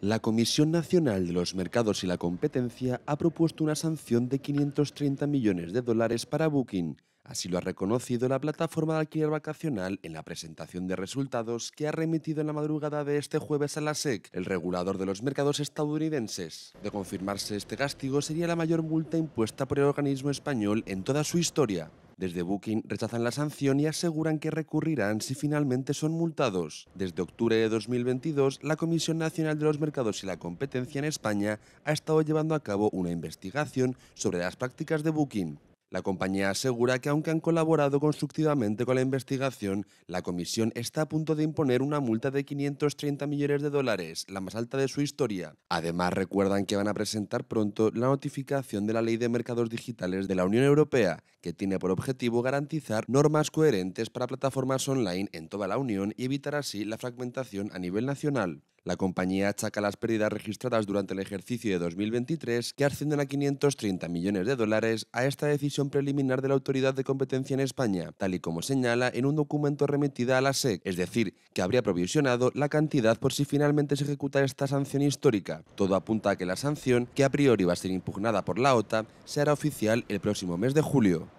La Comisión Nacional de los Mercados y la Competencia ha propuesto una sanción de 530 millones de dólares para Booking. Así lo ha reconocido la plataforma de alquiler vacacional en la presentación de resultados que ha remitido en la madrugada de este jueves a la SEC, el regulador de los mercados estadounidenses. De confirmarse este castigo sería la mayor multa impuesta por el organismo español en toda su historia. Desde Booking rechazan la sanción y aseguran que recurrirán si finalmente son multados. Desde octubre de 2022, la Comisión Nacional de los Mercados y la Competencia en España ha estado llevando a cabo una investigación sobre las prácticas de Booking. La compañía asegura que aunque han colaborado constructivamente con la investigación, la comisión está a punto de imponer una multa de 530 millones de dólares, la más alta de su historia. Además, recuerdan que van a presentar pronto la notificación de la Ley de Mercados Digitales de la Unión Europea, que tiene por objetivo garantizar normas coherentes para plataformas online en toda la Unión y evitar así la fragmentación a nivel nacional. La compañía achaca las pérdidas registradas durante el ejercicio de 2023, que ascienden a 530 millones de dólares, a esta decisión preliminar de la Autoridad de Competencia en España, tal y como señala en un documento remitido a la SEC, es decir, que habría provisionado la cantidad por si finalmente se ejecuta esta sanción histórica. Todo apunta a que la sanción, que a priori va a ser impugnada por la OTA, será oficial el próximo mes de julio.